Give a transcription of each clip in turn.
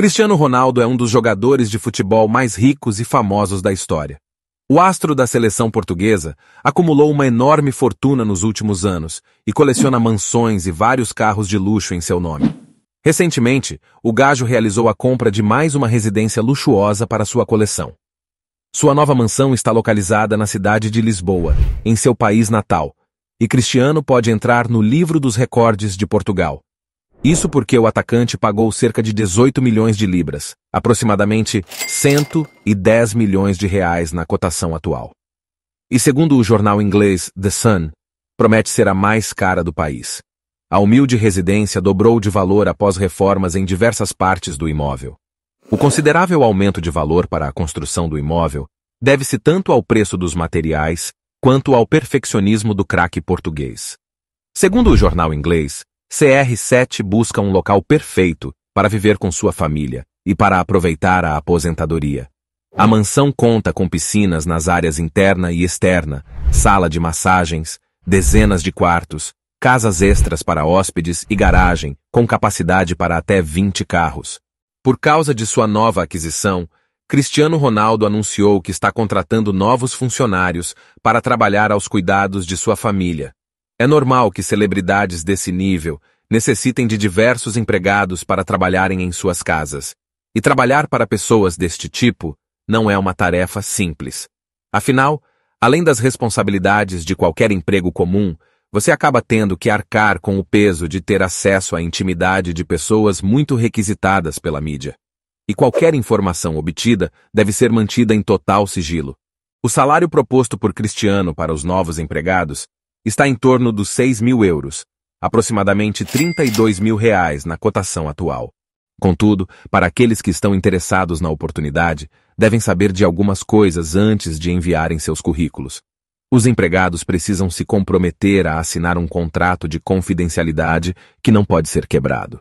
Cristiano Ronaldo é um dos jogadores de futebol mais ricos e famosos da história. O astro da seleção portuguesa acumulou uma enorme fortuna nos últimos anos e coleciona mansões e vários carros de luxo em seu nome. Recentemente, o gajo realizou a compra de mais uma residência luxuosa para sua coleção. Sua nova mansão está localizada na cidade de Lisboa, em seu país natal, e Cristiano pode entrar no Livro dos Recordes de Portugal, isso porque o atacante pagou cerca de 18 milhões de libras, aproximadamente 110 milhões de reais na cotação atual. E segundo o jornal inglês The Sun, promete ser a mais cara do país. A humilde residência dobrou de valor após reformas em diversas partes do imóvel. O considerável aumento de valor para a construção do imóvel deve-se tanto ao preço dos materiais quanto ao perfeccionismo do craque português. Segundo o jornal inglês, CR7 busca um local perfeito para viver com sua família e para aproveitar a aposentadoria. A mansão conta com piscinas nas áreas interna e externa, sala de massagens, dezenas de quartos, casas extras para hóspedes e garagem, com capacidade para até 20 carros. Por causa de sua nova aquisição, Cristiano Ronaldo anunciou que está contratando novos funcionários para trabalhar aos cuidados de sua família, é normal que celebridades desse nível necessitem de diversos empregados para trabalharem em suas casas. E trabalhar para pessoas deste tipo não é uma tarefa simples. Afinal, além das responsabilidades de qualquer emprego comum, você acaba tendo que arcar com o peso de ter acesso à intimidade de pessoas muito requisitadas pela mídia. E qualquer informação obtida deve ser mantida em total sigilo. O salário proposto por Cristiano para os novos empregados está em torno dos 6 mil euros, aproximadamente 32 mil reais na cotação atual. Contudo, para aqueles que estão interessados na oportunidade, devem saber de algumas coisas antes de enviarem seus currículos. Os empregados precisam se comprometer a assinar um contrato de confidencialidade que não pode ser quebrado.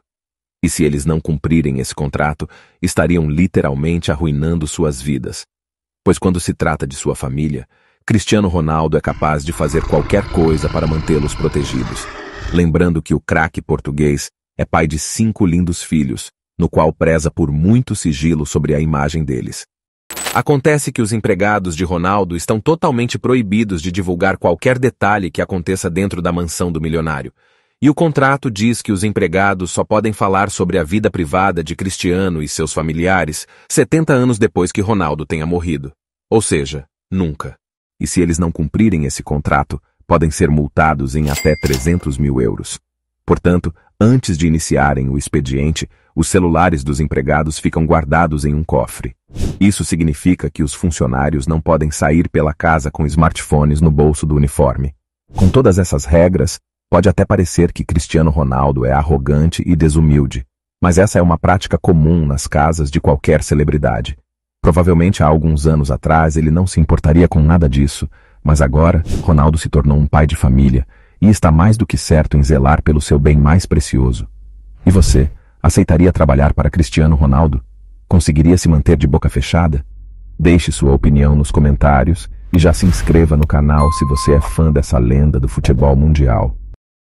E se eles não cumprirem esse contrato, estariam literalmente arruinando suas vidas. Pois quando se trata de sua família, Cristiano Ronaldo é capaz de fazer qualquer coisa para mantê-los protegidos. Lembrando que o craque português é pai de cinco lindos filhos, no qual preza por muito sigilo sobre a imagem deles. Acontece que os empregados de Ronaldo estão totalmente proibidos de divulgar qualquer detalhe que aconteça dentro da mansão do milionário. E o contrato diz que os empregados só podem falar sobre a vida privada de Cristiano e seus familiares 70 anos depois que Ronaldo tenha morrido. Ou seja, nunca e se eles não cumprirem esse contrato, podem ser multados em até 300 mil euros. Portanto, antes de iniciarem o expediente, os celulares dos empregados ficam guardados em um cofre. Isso significa que os funcionários não podem sair pela casa com smartphones no bolso do uniforme. Com todas essas regras, pode até parecer que Cristiano Ronaldo é arrogante e desumilde, mas essa é uma prática comum nas casas de qualquer celebridade. Provavelmente há alguns anos atrás ele não se importaria com nada disso, mas agora Ronaldo se tornou um pai de família e está mais do que certo em zelar pelo seu bem mais precioso. E você, aceitaria trabalhar para Cristiano Ronaldo? Conseguiria se manter de boca fechada? Deixe sua opinião nos comentários e já se inscreva no canal se você é fã dessa lenda do futebol mundial.